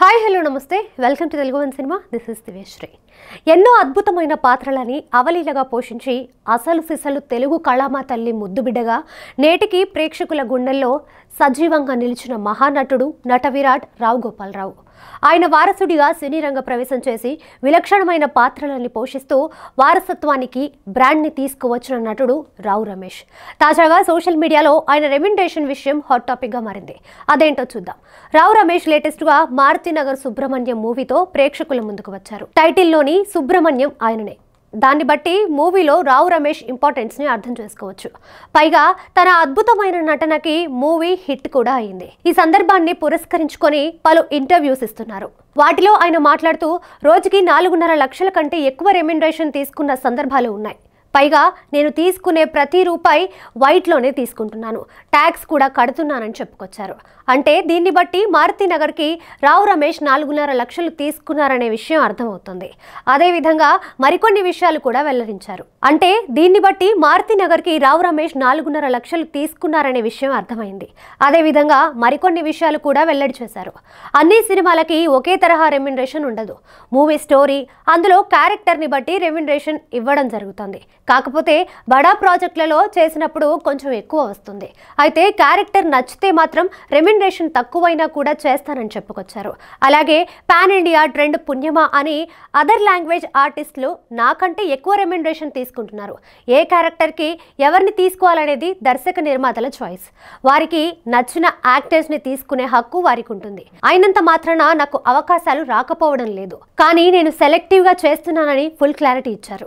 hi hello నమస్తే welcome to Telugu one cinema this is దివేశ్రీ ఎన్నో అద్భుతమైన పాత్రలని అవలీలగా పోషించి అసలు సిసలు తెలుగు కళామా తల్లి ముద్దుబిడ్డగా నేటికి ప్రేక్షకుల గుండెల్లో సజీవంగా నిలిచిన మహానటుడు నట విరాట్ రావు గోపాలరావు ఆయన వారసుడిగా సినీ రంగ ప్రవేశం చేసి విలక్షణమైన పాత్రలని పోషిస్తూ వారసత్వానికి బ్రాండ్ని తీసుకువచ్చిన నటుడు రావు రమేష్ తాజాగా సోషల్ మీడియాలో ఆయన రెమ్యుండేషన్ విషయం హాట్ టాపిక్గా మారింది అదేంటో చూద్దాం రావు రమేష్ లేటెస్ట్గా మార్చ్ నగర్ సుబ్రహ్మణ్యం మూవీతో ప్రేక్షకుల ముందుకు వచ్చారు టైటిల్లోని సుబ్రహ్మణ్యం ఆయననే దాన్ని బట్టి మూవీలో రావు రమేష్ ఇంపార్టెన్స్ని అర్థం చేసుకోవచ్చు పైగా తన అద్భుతమైన నటనకి మూవీ హిట్ కూడా అయింది ఈ సందర్భాన్ని పురస్కరించుకొని పలు ఇంటర్వ్యూస్ ఇస్తున్నారు వాటిలో ఆయన మాట్లాడుతూ రోజుకి నాలుగున్నర లక్షల కంటే ఎక్కువ రెమ్యునరేషన్ తీసుకున్న సందర్భాలు ఉన్నాయి పైగా నేను తీసుకునే ప్రతి రూపాయి వైట్లోనే తీసుకుంటున్నాను ట్యాక్స్ కూడా కడుతున్నానని చెప్పుకొచ్చారు అంటే దీన్ని బట్టి మారుతినగర్కి రావు రమేష్ నాలుగున్నర లక్షలు తీసుకున్నారనే విషయం అర్థమవుతుంది అదేవిధంగా మరికొన్ని విషయాలు కూడా వెల్లడించారు అంటే దీన్ని బట్టి మారుతినగర్కి రావు రమేష్ నాలుగున్నర లక్షలు తీసుకున్నారనే విషయం అర్థమైంది అదేవిధంగా మరికొన్ని విషయాలు కూడా వెల్లడి చేశారు అన్ని సినిమాలకి ఒకే తరహా రెమ్యునరేషన్ ఉండదు మూవీ స్టోరీ అందులో క్యారెక్టర్ని బట్టి రెమ్యునరేషన్ ఇవ్వడం జరుగుతుంది కాకపోతే బడా ప్రాజెక్టులలో చేసినప్పుడు కొంచెం ఎక్కువ వస్తుంది అయితే క్యారెక్టర్ నచ్చితే మాత్రం రెమ్యునరేషన్ తక్కువైనా కూడా చేస్తానని చెప్పుకొచ్చారు అలాగే పాన్ ఇండియా ట్రెండ్ పుణ్యమా అని అదర్ లాంగ్వేజ్ ఆర్టిస్టులు నాకంటే ఎక్కువ రెమ్యునరేషన్ తీసుకుంటున్నారు ఏ క్యారెక్టర్కి ఎవరిని తీసుకోవాలనేది దర్శక నిర్మాతల చాయిస్ వారికి నచ్చిన యాక్టర్స్ని తీసుకునే హక్కు వారికి ఉంటుంది అయినంత మాత్రాన నాకు అవకాశాలు రాకపోవడం లేదు కానీ నేను సెలెక్టివ్గా చేస్తున్నానని ఫుల్ క్లారిటీ ఇచ్చారు